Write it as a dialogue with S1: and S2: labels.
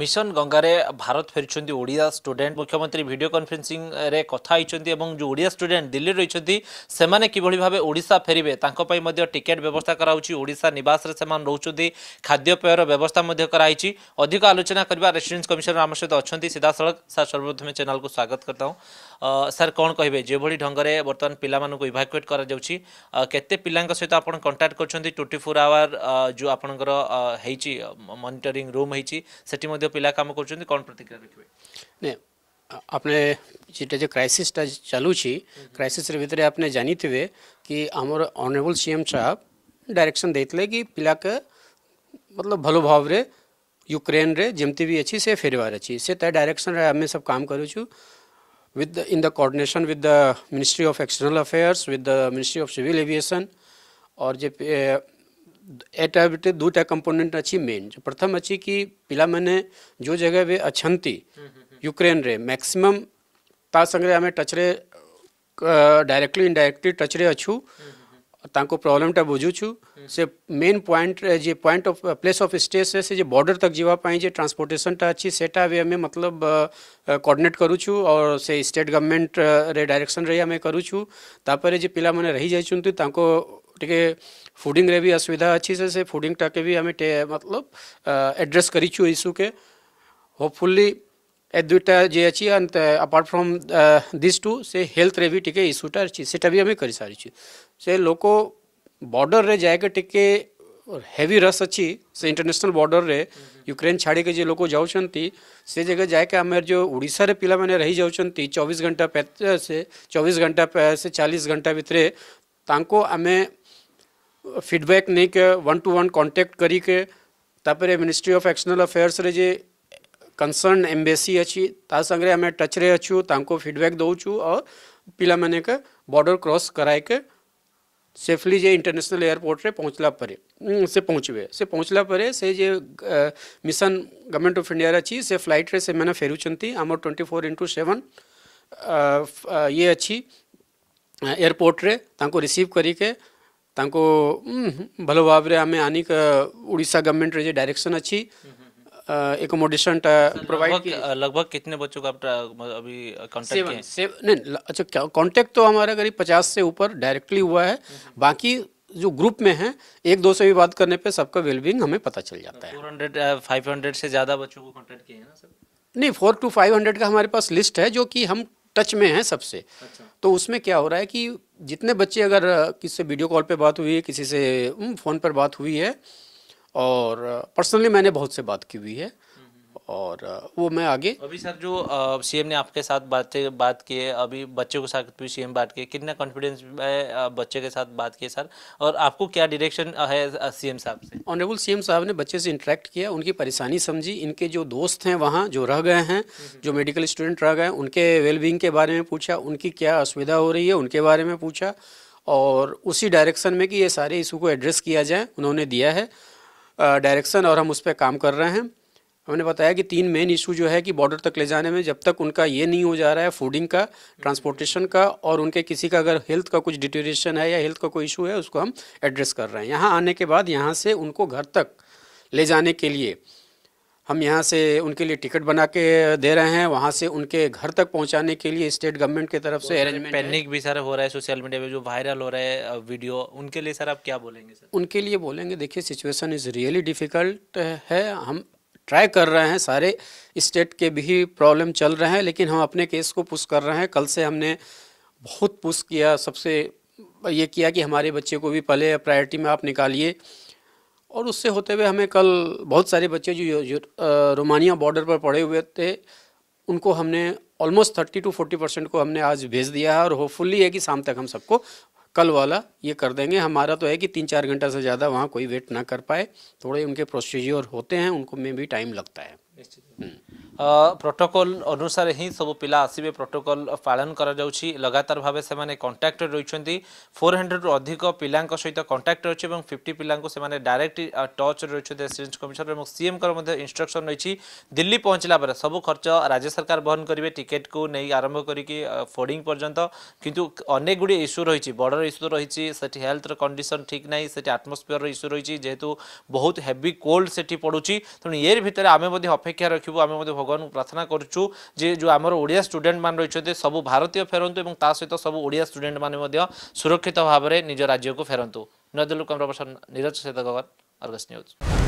S1: Mission গঙ্গার ভারত ফেরি Odia student মুখ্যমন্ত্রী ভিডিও কনফরেন্সিং রে কথা হয়েছেন এবং যে ওড়িয়া স্টুডেন্ট দিল্লি রয়েছেন সেমানে কিভাবে ভাবে ওড়িশা ফেরবে তাঁপাই টিকেট ব্যবস্থা করা হচ্ছে ওড়িশা নিবাসের সে রয়েছেন খাদ্যপেয়র ব্যবস্থা মধ্যে করা করাহী অধিক আলোচনা করা রেসিডেন্স কমিশনার আমার সহ অনেক সিধা সড়ক স্যার সর্বপ্রথমে চ্যানেল স্বাগত করতা হুম স্যার কম কে যেভাবে ঢঙ্গে বর্তমান পিলা মানুষ ইভাকুয়েট করা যাচ্ছি কেতে পিলাঙ্ সহ আপনার কন্টাক্ট করছেন টোয়েন্টি ফোর আওয়ার যে আপনার হয়েছি মনিটরিং রুম হয়েছি সেটি মধ্যে मध्य पिला काम कर कौन प्रतिक्रिया
S2: रखिए अपने जीटा जो क्राइसीसटा चलू क्राइसीस भितर आपने जानते कि आम अनेबल सी एम साहब डायरेक्शन देते कि पिला के मतलब भल भाव रे यूक्रेन रे जमती भी अच्छी से फेरवार अच्छी से तय डायरेक्शन आम सब काम करुचु within the coordination with the ministry of external affairs with the ministry of civil aviation और जे एटा વિટે दुटा कंपोनेंट अच्छी मेन પ્રથમ અછી કે પેલા મને જો જગ્યા વે અછંતી યુક્રેન રે મેક્સિમમ તા સંગ્રે અમે ટચ રે डायरेक्टली इनडायरेक्टली टच रे अछु ताको प्रॉब्लम टा बुझु छु से मेन पॉइंट जे point of place of stay से से जे बॉर्डर तक जीवा पाई जे ट्रांसपोर्टेशन टा अच्छी सेटा वे हमें मतलब कोऑर्डिनेट करू छु और से स्टेट गवर्नमेंट रे डायरेक्शन रे हमें करू छु तापर जे पिला माने रही जाई चुनती ताको टे फुडिंग भी असुविधा अच्छी से से फुडिंग टाके भी हमें मतलब एड्रेस कर छु के होपफुली ए दुटा जे अच्छी अंत अपार्ट फ्रॉम दिस टू से हेल्थ रे भी टिके इशूटा अच्छी सेटा भी हमें करी सारी छु से लोक बॉर्डर रे जाए के टिके हेवी रस अच्छी से इंटरनेशनल बॉर्डर रे यूक्रेन छाड़ी के जे लोग जाऊँगी से जगह जाए के आमर जो उड़ीसा रे पिला माने रही जाऊँगी चौबीस घंटा से चौबीस घंटा से चालीस घंटा भितर ताको आमे फिडबैक नहीं के वन टू वन कॉन्टेक्ट करी के तापर मिनिस्ट्री ऑफ एक्सटर्नल अफेयर्स रे जे कंसर्न एम्बेसी अच्छी तांगे आम टच रे अच्छू ताको फिडबैक दौचु और पिला मैंने के बॉर्डर क्रॉस कराए के सेफली जे इंटरनेशनल एयरपोर्ट रे पहुँचला परे हम्म, से पहुँचे से पहुँचला परे से जे मिशन गवर्नमेंट ऑफ इंडिया अच्छी से फ्लाइट रे से मैंने फेरुंट आम ट्वेंटी फोर इंटू सेवेन ये अच्छी एयरपोर्ट रे रिसीव करी के ତାଙ୍କୁ ଭଲ ଭାବରେ ଆମେ ଆଣିକ ଓଡ଼ିଶା ଗଭର୍ଣ୍ଣମେଣ୍ଟର ଯେ ଡାଇରେକ୍ସନ୍ ଅଛି एकोमोडेशन प्रोवाइड
S1: लगभग कितने बच्चों का अभी कांटेक्ट किए
S2: सेव, नहीं अच्छा कांटेक्ट तो हमारा करीब पचास से ऊपर डायरेक्टली हुआ है बाकी जो ग्रुप में है एक दो से भी बात करने पे सबका वेलबींग हमें पता चल जाता
S1: है हंड्रेड फाइव हंड्रेड से ज़्यादा बच्चों को कांटेक्ट किए हैं ना
S2: सर नहीं फोर टू फाइव हंड्रेड का हमारे पास लिस्ट है जो कि हम टच में हैं सबसे अच्छा। तो उसमें क्या हो रहा है कि जितने बच्चे अगर किसी से वीडियो कॉल पे बात हुई है किसी से फ़ोन पर बात हुई है और पर्सनली मैंने बहुत से बात की हुई है और वो मैं आगे
S1: अभी सर जो सीएम ने आपके साथ बातें बात किए अभी बच्चों के साथ भी सीएम बात किए कितना कॉन्फिडेंस है बच्चे के साथ बात किए सर और आपको क्या डायरेक्शन
S2: है सीएम साहब से ऑनरेबल सीएम साहब ने बच्चे से इंटरेक्ट किया उनकी परेशानी समझी इनके जो दोस्त हैं वहाँ जो रह गए हैं हम्म। जो मेडिकल स्टूडेंट रह गए उनके वेलबींग के बारे में पूछा उनकी क्या असुविधा हो रही है उनके बारे में पूछा और उसी डायरेक्शन में कि ये सारे इशू को एड्रेस किया जाए उन्होंने दिया है डायरेक्शन और हम उस पर काम कर रहे हैं हमने बताया कि तीन मेन इशू जो है कि बॉर्डर तक ले जाने में जब तक उनका ये नहीं हो जा रहा है फूडिंग का ट्रांसपोर्टेशन का और उनके किसी का अगर हेल्थ का कुछ डिटोरेशन है या हेल्थ का कोई इशू है उसको हम एड्रेस कर रहे हैं यहाँ आने के बाद यहाँ से उनको घर तक ले जाने के लिए हम यहाँ से उनके लिए टिकट बना के दे रहे हैं वहाँ से उनके घर तक पहुँचाने के लिए स्टेट गवर्नमेंट की तरफ से अरेंजमेंट पैनिक
S1: भी सर हो रहा है सोशल मीडिया पे जो वायरल हो रहा है वीडियो उनके लिए सर आप क्या बोलेंगे
S2: सर उनके लिए बोलेंगे देखिए सिचुएशन इज़ रियली डिफ़िकल्ट है हम ट्राई कर रहे हैं सारे स्टेट के भी प्रॉब्लम चल रहे हैं लेकिन हम अपने केस को पुश कर रहे हैं कल से हमने बहुत पुश किया सबसे ये किया कि हमारे बच्चे को भी पहले प्रायोरिटी में आप निकालिए और उससे होते हुए हमें कल बहुत सारे बच्चे जो, जो रोमानिया बॉर्डर पर पड़े हुए थे उनको हमने almost thirty to forty percent को हमने आज भेज दिया है और होपफुली है कि शाम तक हम सबको कल वाला ये कर देंगे हमारा तो है कि तीन चार घंटा से ज़्यादा वहाँ कोई वेट ना कर पाए थोड़े उनके प्रोसीजर होते हैं उनको में भी टाइम लगता है
S1: प्रोटोकल अनुसार ही सब पिला आसवे प्रोटोकल पालन କରାଯାଉଛି ଲଗାତାର ଭାବେ ସେମାନେ କଣ୍ଟାକ୍ଟରେ ରହିଛନ୍ତି ଫୋର୍ ହଣ୍ଡ୍ରେଡ଼ରୁ ଅଧିକ ପିଲାଙ୍କ ସହିତ କଣ୍ଟାକ୍ଟ ରହିଛି ଏବଂ ଫିଫ୍ଟି ପିଲାଙ୍କୁ ସେମାନେ ଡାଇରେକ୍ଟ ଟଚ୍ରେ ରହିଛନ୍ତି ରେସିଡେନ୍ସ କମିଶନର ଏବଂ ସିଏମ୍ଙ୍କର ମଧ୍ୟ ଇନଷ୍ଟ୍ରକ୍ସନ୍ ରହିଛି ଦିଲ୍ଲୀ ପହଞ୍ଚିଲା ପରେ ସବୁ ଖର୍ଚ୍ଚ ରାଜ୍ୟ ସରକାର ବହନ କରିବେ ଟିକେଟ୍କୁ ନେଇ ଆରମ୍ଭ କରିକି ଫୋଡ଼ିଂ ପର୍ଯ୍ୟନ୍ତ କିନ୍ତୁ ଅନେକ ଗୁଡ଼ିଏ ଇସ୍ୟୁ ରହିଛି ବର୍ଡ଼ର ଇସ୍ୟୁ ରହିଛି ସେଠି ହେଲ୍ଥର କଣ୍ଡିସନ୍ ଠିକ୍ ନାହିଁ ସେଠି ଆଟମସ୍ଫିୟରର ଇସ୍ୟୁ ରହିଛି ଯେହେତୁ ବହୁତ ହେଭି କୋଲ୍ଡ ସେଠି ପଡ଼ୁଛି ତେଣୁ ଏରି ଭିତରେ ଆମେ ମଧ୍ୟ ଅପେକ୍ଷା ରଖିବୁ ଆମେ ମଧ୍ୟ ভগবান প্রার্থনা করছু যে যে আমার ওড়িয়া স্টুডেন্ট মানে রয়েছে সবু ভারতীয় ফেরতু এবং তা সহ সবু ওড়িয়া স্টুডেন্ট মানে সুরক্ষিত ভাবে নিজ রাজ্যক ফেরতু নয়াদিল্লু ক্যামেরা পর্সন নীরজ শ্বেতগর অর্গস নিউজ